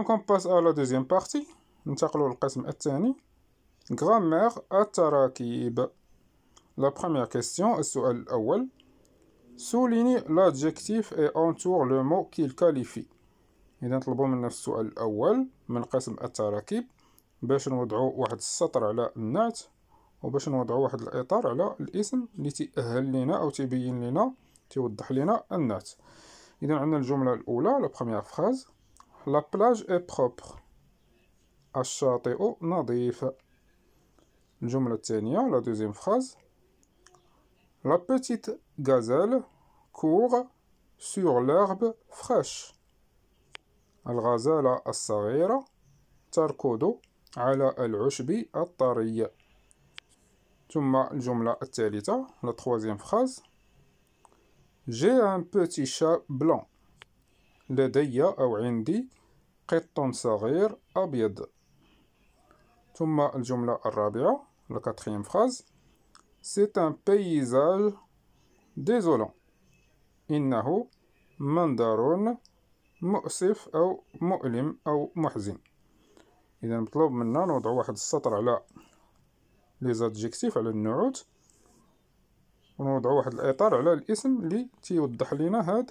دونك اون باس ا لا دوزيام بارتي ننتقلوا للقسم الثاني غرامير التراكيب لا بروميير كيستيون السؤال الاول سوليني لادجيكتيف اي اونتور لو مو كي كاليفي اذا نطلبوا من نفس السؤال الاول من قسم التراكيب باش نوضعوا واحد السطر على النعت وباش نوضعوا واحد الاطار على الاسم اللي تيأهل لينا او تبين لينا تيوضح لينا النعت اذا عندنا الجمله الاولى لا بروميير فراز La plage est propre. الشاطئ نظيف. الجملة الثانية la deuxième phrase. La petite gazelle court sur l'herbe fraîche. الغزالة الصغيرة تركض على العشب الطري. ثم الجملة الثالثة la troisième phrase. J'ai un petit chat blanc. لدي أو عندي قط صغير أبيض ثم الجملة الرابعة لكاتخيم فخاز سيت ان بيزاج ديزولون إنه منظر مؤسف أو مؤلم أو محزن إذا مطلوب منا نوضع واحد السطر على ليزادجيكتيف على النعوت ونوضع واحد الإطار على الاسم لي تيوضح لنا هاد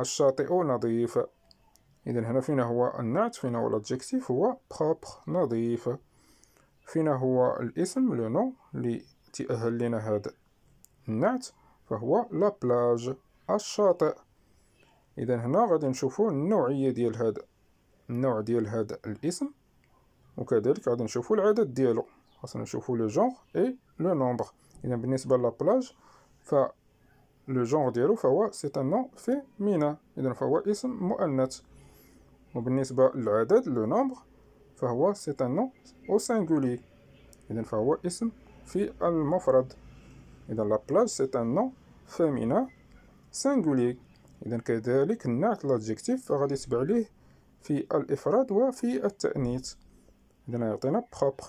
الشاطئ نظيف إذا هنا فينا هو النعت فينا هو الأدجكتيف هو بروبر نظيف فينا هو الاسم لو نو لي تأهل لنا هذا النعت فهو لا بلاج الشاطئ إذا هنا غادي نشوفو النوعية ديال هذا النوع ديال هذا الاسم وكذلك غادي نشوفو العدد ديالو خاصنا نشوفو لو جونغ اي لو نومبر إذا بالنسبة لا بلاج لو جونغ ديالو فهو سي ان نون فيمينا اذا فهو اسم مؤنث وبالنسبه للعدد لو نومبر فهو سي ان نون او سينغولي اذا فهو اسم في المفرد اذا لا بلاج سي ان نون فيمينا سينغولي اذا كذلك النعت لادجيكتيف غادي يتبع ليه في الافراد وفي التانيث اذا يعطينا بروبر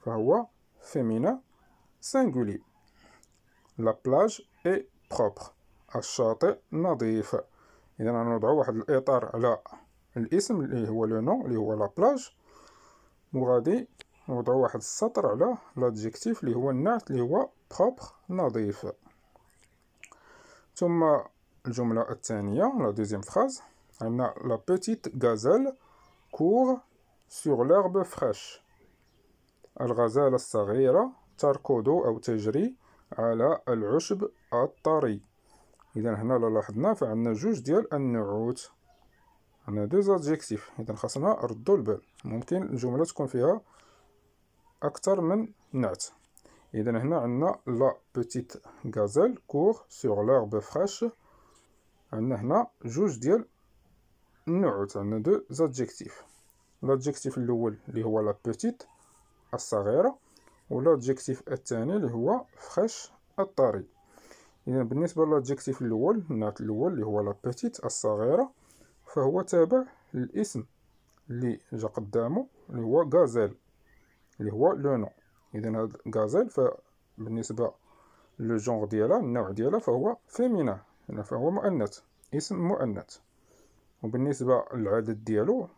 فهو فيمينا سينغولي لا بلاج اي بروبر الشاطئ نظيف اذا غنوضعو واحد الاطار على الاسم اللي هو لو نو اللي هو لا بلاج وغادي نوضعو واحد السطر على لادجيكتيف اللي هو النعت اللي هو بروبر نظيف ثم الجمله الثانيه لا دوزيام فراز عندنا لا بيتيت غازال كور سور لارب فريش الغزالة الصغيرة تركض أو تجري على العشب الطري اذا هنا لا لاحظنا فعندنا جوج ديال النعوت عندنا دو زادجيكتيف اذا خاصنا نردو البال ممكن الجمله تكون فيها اكثر من نعت اذا هنا عندنا لا بوتيت غازيل كور سور لارب فريش عندنا هنا جوج ديال النعوت عندنا دو زادجيكتيف لادجيكتيف الاول اللي هو لا بوتيت الصغيره والادجكتيف الثاني اللي هو فخاش الطري اذا بالنسبه للادجكتيف الاول النعت الاول اللي هو لا بيتيت الصغيره فهو تابع للاسم اللي جا قدامه اللي هو غازيل اللي هو لو نو اذا هاد غازيل فبالنسبه لو جونغ ديالها النوع ديالها فهو فيمينا هنا فهو مؤنث اسم مؤنث وبالنسبه للعدد ديالو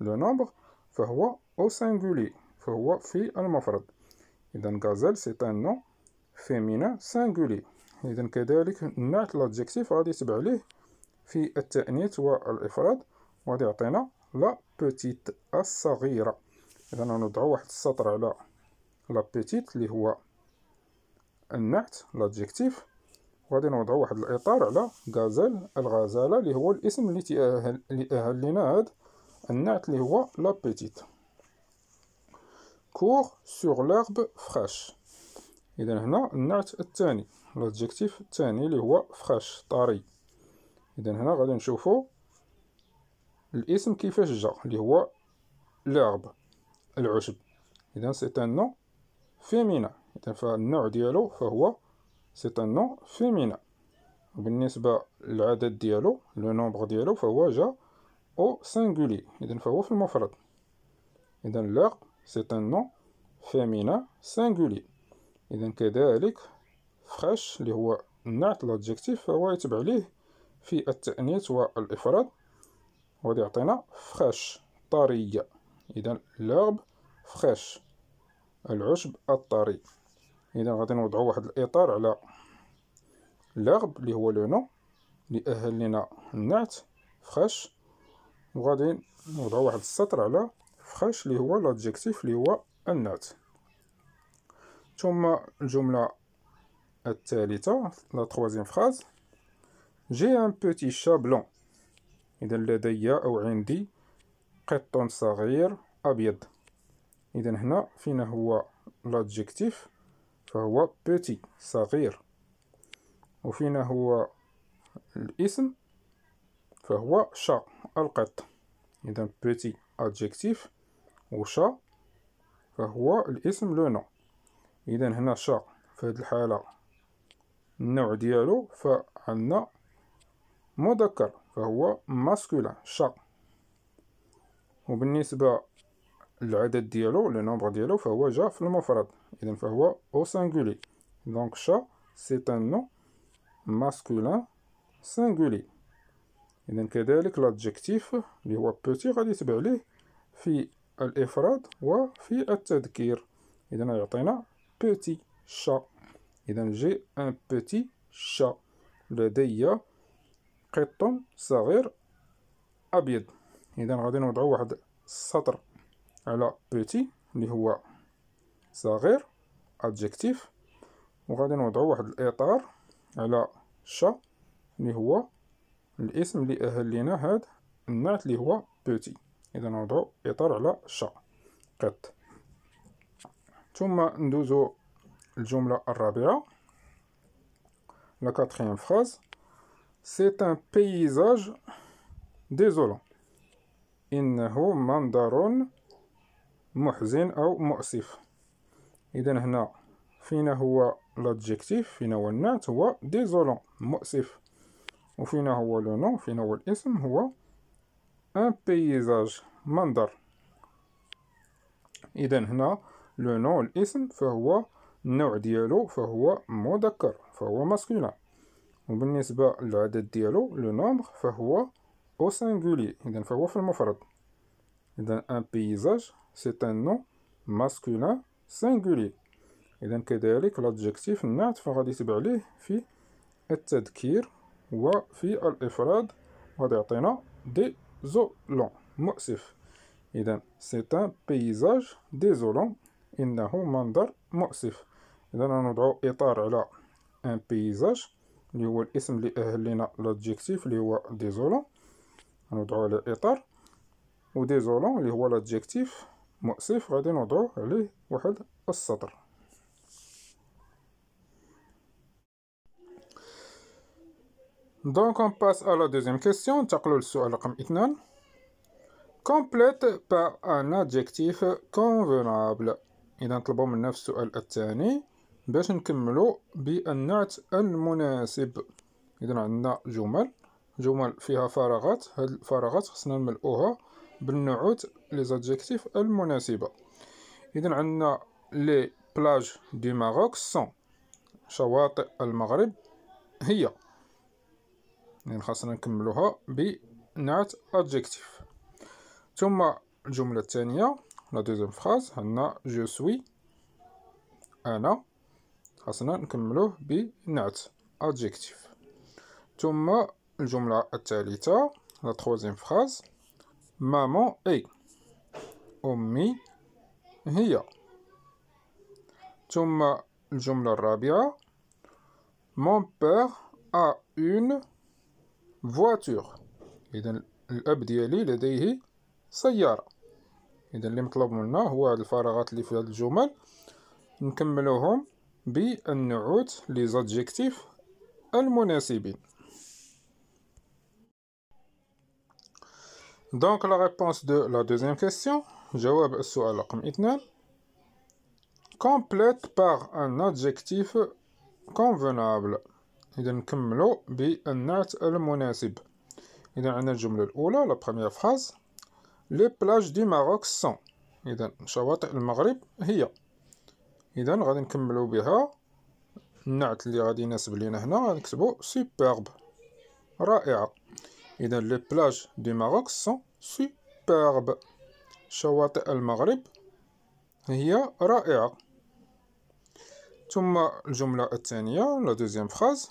لو نومبر فهو او سينغولي فهو في المفرد إذا غازال سي ان نو فيمينا سانغولي إذا كذلك نعت لادجيكتيف غادي يتبع ليه في التأنيث والإفراد وغادي يعطينا لا بوتيت الصغيرة إذا غنوضعو واحد السطر على لا بوتيت اللي هو النعت لادجيكتيف وغادي نوضعو واحد الإطار على غازال الغزالة اللي هو الاسم اللي تأهل لينا هاد النعت اللي هو لا بوتيت كور سور لارب فخاش اذا هنا النعت الثاني لادجيكتيف الثاني اللي هو فخاش طري اذا هنا غادي نشوفو الاسم كيفاش جا اللي هو لارب العشب اذا سي ان نو فيمينا اذا فالنوع ديالو فهو سي ان نو فيمينا بالنسبه للعدد ديالو لو نومبر ديالو فهو جا او سينغولي اذا فهو في المفرد اذا لارب c'est un nom féminin singulier إذا كذلك فخاش اللي هو نعت لادجيكتيف فهو يتبع ليه في التأنيث والإفراد وغادي يعطينا فخاش طرية إذا لغب فخاش العشب الطري إذا غادي نوضعو واحد الإطار على لغب اللي هو لو نو اللي أهل لنا النعت فخاش وغادي نوضعو واحد السطر على فخاش اللي هو لادجيكتيف اللي هو النات ثم الجملة الثالثة لا تخوازيم فخاز جي ان بوتي شا بلون إذا لدي أو عندي قط صغير أبيض إذا هنا فينا هو لادجيكتيف فهو بوتي صغير وفينا هو الاسم فهو شا القط إذا بوتي adjectif وشا فهو الاسم لو نو اذا هنا شا في هذه الحاله النوع ديالو فعندنا مذكر فهو ماسكولا شا وبالنسبه للعدد ديالو لو نومبر ديالو فهو جا في المفرد اذا فهو او سانغولي دونك شا سي ان نو ماسكولا سانغولي اذا كذلك لادجكتيف اللي هو بوتي غادي يتبع ليه في الإفراد وفي التذكير إذا يعطينا بوتي شا إذا جي أن بوتي شا لدي قط صغير أبيض إذا غادي نوضعو واحد السطر على بوتي اللي هو صغير adjectif وغادي نوضعو واحد الإطار على شا اللي هو الاسم اللي أهل لينا هاد النعت اللي هو بوتي إذا نوضعو إطار على شا قط ثم ندوزو الجملة الرابعة لا كاتريام فراز سي ان بيزاج ديزولون إنه منظر محزن أو مؤسف إذا هنا فينا هو لادجيكتيف فينا هو النعت هو ديزولون مؤسف وفينا هو لو نون فينا هو الاسم هو ان بيزاج منظر اذا هنا لو نون الاسم فهو النوع ديالو فهو مذكر فهو ماسكولين وبالنسبه للعدد ديالو لو نومبر فهو او سينغولي اذا فهو في المفرد اذا ان بيزاج سي ان نو ماسكولين سينغولي اذا كذلك لادجكتيف النعت فغادي يتبع ليه في التذكير وفي الافراد غادي يعطينا دي زولون مؤسف إذا c'est ان بيزاج ديزولون إنه منظر مؤسف إذا نضع إطار على ان بيزاج اللي هو الاسم اللي لنا لادجيكتيف اللي هو ديزولون نضع على إطار وديزولون اللي هو لادجيكتيف مؤسف غادي نضع عليه واحد السطر Donc on passe à la deuxième question. تقلل السؤال رقم اثنان. Complète par un adjectif convenable. إذا نطلبوا منا في السؤال الثاني باش نكملو بالنعت المناسب. إذا عندنا جمل جمل فيها فراغات هاد الفراغات خصنا نملؤوها بالنعوت ليزادجيكتيف المناسبة. إذا عندنا لي بلاج دو ماروك سون شواطئ المغرب هي يعني خاصنا نكملوها بنعت ادجكتيف ثم الجملة الثانية لا دوزيام فراز عندنا جو سوي انا خاصنا نكملوه بنعت ادجكتيف ثم الجملة الثالثة لا تخوازيام فراز مامون اي امي هي ثم الجملة الرابعة مون بير ا اون فواتور إذا الأب ديالي لديه سيارة إذا اللي مطلوب منا هو هاد الفراغات اللي في هاد الجمل نكملوهم بأن نعود زادجيكتيف المناسبين دونك لا ريبونس دو لا دوزيام كيسيون جواب السؤال رقم 2 complète par un adjectif convenable. إذا نكملو بالنعت المناسب إذا عندنا الجملة الأولى لا بروميير فراز لي بلاج دي ماروك سون إذا شواطئ المغرب هي إذا غادي نكملو بها النعت اللي غادي يناسب لينا هنا غنكتبو سوبرب رائعة إذا لي بلاج دي ماروك سون سوبرب شواطئ المغرب هي رائعة ثم الجملة الثانية لا دوزيام فراز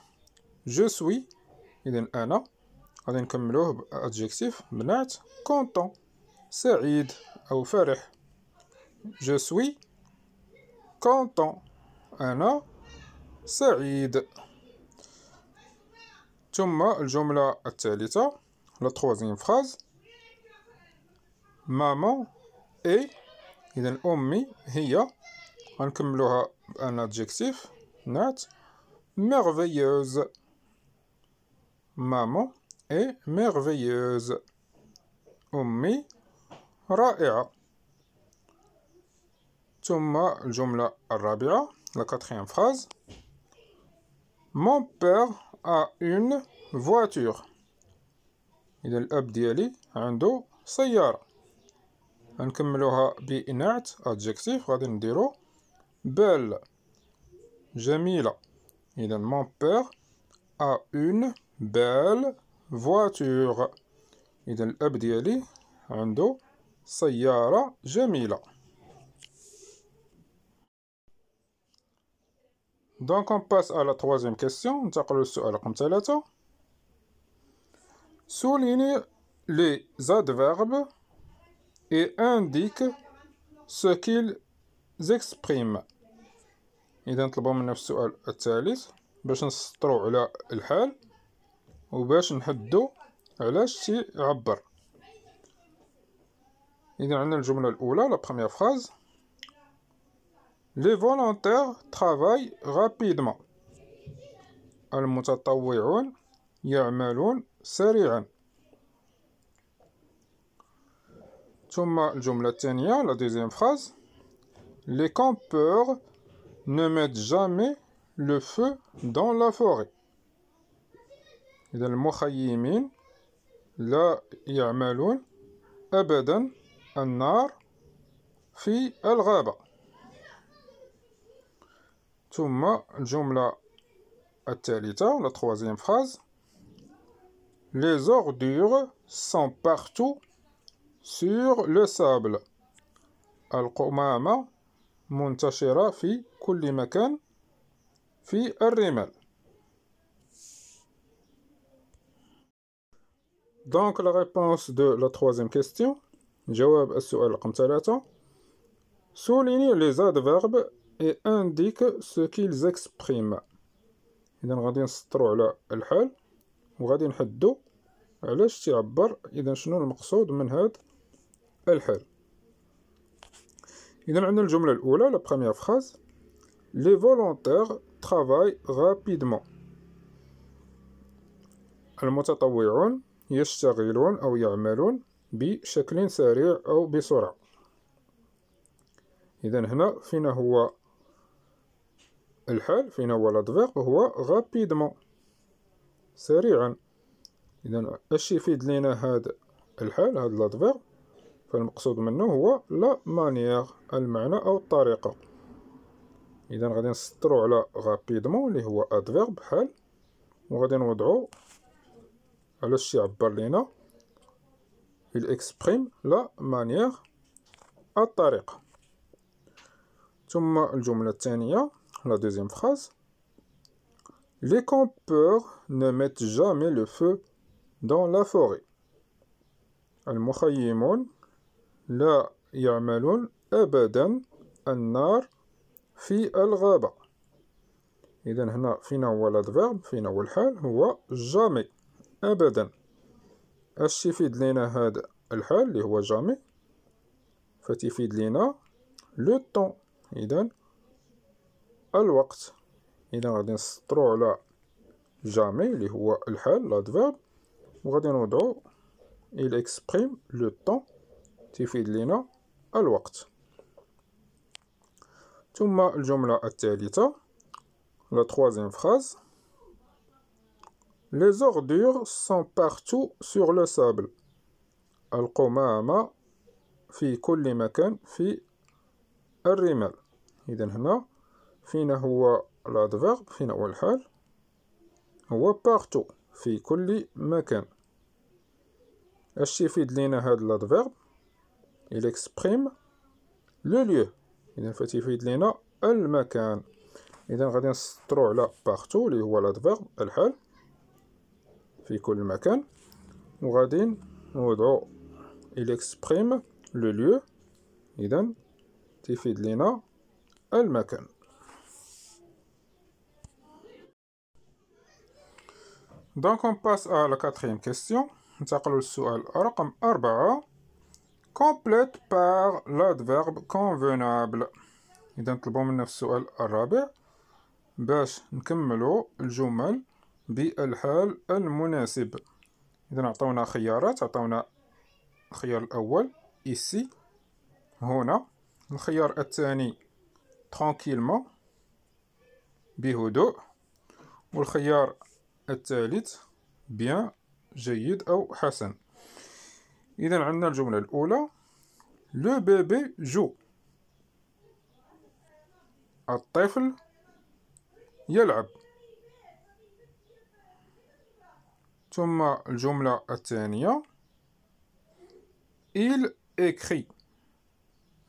جو سوي إذن انا غادي نكملوه بادجيكتيف بنات كونطون سعيد او فرح جو سوي كونطون انا سعيد ثم الجملة الثالثة لا تخوازيام فراز مامون اي إذن امي هي غنكملوها بان ادجيكتيف نات ميرفيوز Maman est merveilleuse. أمي رائعة. ثم la quatrième phrase Mon père a une voiture. إذا الأب ديالي عنده سيارة. غنكملوها adjectif. adjectif غادي نديرو belle جميلة. إذا mon père a une بال فواتور إذا الأب ديالي عنده سيارة جميلة دونك اون باس على تروازيام كيسيون ننتقل للسؤال رقم ثلاثة سوليني لي adverbes et indique ce qu'ils expriment إذا نطلبو منا في السؤال الثالث باش نسطرو على الحال وباش نحدو علاش تيعبر اذا عندنا الجمله الاولى لا بروميير فراز لي فولونتير ترافاي رابيدمون المتطوعون يعملون سريعا ثم الجملة الثانية لا دوزيام فراز لي كامبور ne mettent jamais le feu dans la forêt إذا المخيمين لا يعملون أبدا النار في الغابة ثم الجملة الثالثة ولا تخوازيام phrase Les ordures sont partout sur le sable. القمامة منتشرة في كل مكان في الرمال Donc, la réponse de la troisième question, جواب السؤال رقم les adverbes et indique ce qu'ils expriment إذا غادي نسطروا على الحال وغادي علاش تعبر إذا شنو المقصود من عندنا la première phrase. Les volontaires travaillent rapidement يشتغلون أو يعملون بشكل سريع أو بسرعة إذا هنا فين هو الحال فين هو لادفيرب هو غابيدمون سريعا إذا اش يفيد لينا هذا الحال هذا لادفيرب فالمقصود منه هو لا مانيير المعنى أو الطريقة إذا غادي نسطرو على غابيدمون اللي هو أدفيرب حال وغادي نوضعو علاش يعبر لينا il exprime la manière الطريقة ثم الجملة الثانية la deuxième phrase les campeurs ne mettent jamais le feu dans la forêt المخيمون لا يعملون أبدا النار في الغابة إذا هنا فينا هو الأدفيرب فينا هو الحال هو jamais أبدا اش تيفيد لينا هذا الحال اللي هو جامي فتيفيد لينا لو طون إذا الوقت إذا غادي نسطرو على جامي اللي هو الحال لادفيرب وغادي نوضعو il exprime le temps تفيد لينا الوقت ثم الجملة الثالثة لا troisième phrase Les ordures sont partout sur le sable. القمامة في كل مكان في الرمال إذا هنا فينا هو الأدفرب فينا هو الحال هو بارتو في كل مكان اش يفيد لينا هاد الأدفرب؟ il exprime le lieu إذا فتيفيد لينا المكان إذا غادي نسطرو على بارتو اللي هو الأدفرب الحال في كل مكان وغادي نوضعو إليكسبريم لو ليو إذا تفيد لينا المكان دونك اون باس ا لا quatrième كيستيون ننتقلو للسؤال رقم أربعة كومبليت باغ لادفيرب كونفونابل إذا نطلبو منا في السؤال الرابع باش نكملو الجمل بالحال المناسب اذا عطاونا خيارات عطاونا الخيار الاول ici هنا الخيار الثاني tranquillement بهدوء والخيار الثالث بيان جيد او حسن اذا عندنا الجمله الاولى لو بيبي جو الطفل يلعب ثم الجملة الثانية il écrit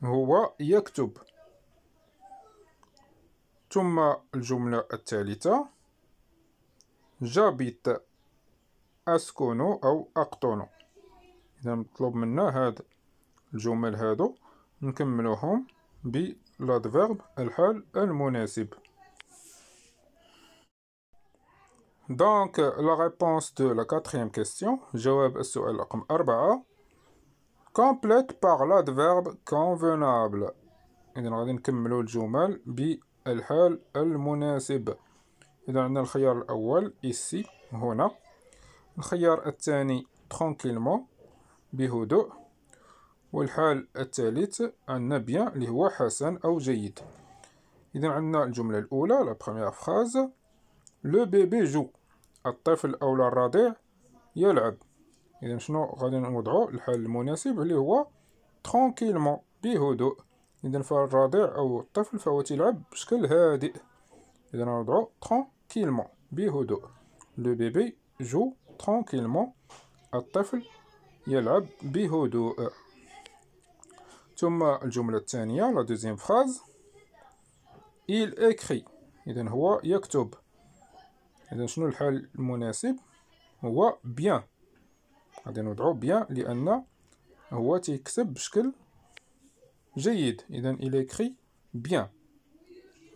هو يكتب ثم الجملة الثالثة جابيت أسكن أو أقطن إذا نطلب منا هاد الجمل هادو نكملوهم بالادفيرب الحال المناسب Donc, la réponse de la quatrième question, complète par l'adverbe convenable. إذا غادي نكملوا الجمل بالحال المناسب. إذا عندنا الخيار الأول ici هنا. الخيار الثاني tranquillement بهدوء. والحال الثالث عندنا bien اللي هو حسن أو جيد. عندنا la première phrase, لو بيبي جو الطفل أو الرضيع يلعب إذا شنو غادي نوضعو الحل المناسب اللي هو ترونكيلمون بهدوء إذا فالرضيع أو الطفل فهو تيلعب بشكل هادئ إذا نوضعو ترونكيلمون بهدوء لو بيبي جو ترونكيلمون الطفل يلعب بهدوء ثم الجملة الثانية لا دوزيام فراز il écrit إذا هو يكتب إذا شنو الحل المناسب هو بيان غادي نوضعو بيان لأن هو تيكتب بشكل جيد إذا إلى يكري بيان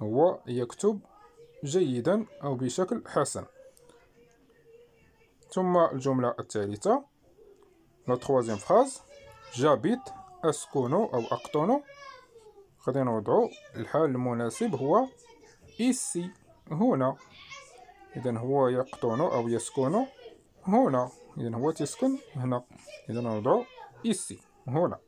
هو يكتب جيدا أو بشكل حسن ثم الجملة الثالثة لا تخوازيام فراز جابيت أسكونو أو أقطونو غادي نوضعو الحال المناسب هو إيسي هنا إذا هو يقطن أو يسكن هنا إذا هو تسكن هنا إذا نضع إيسي هنا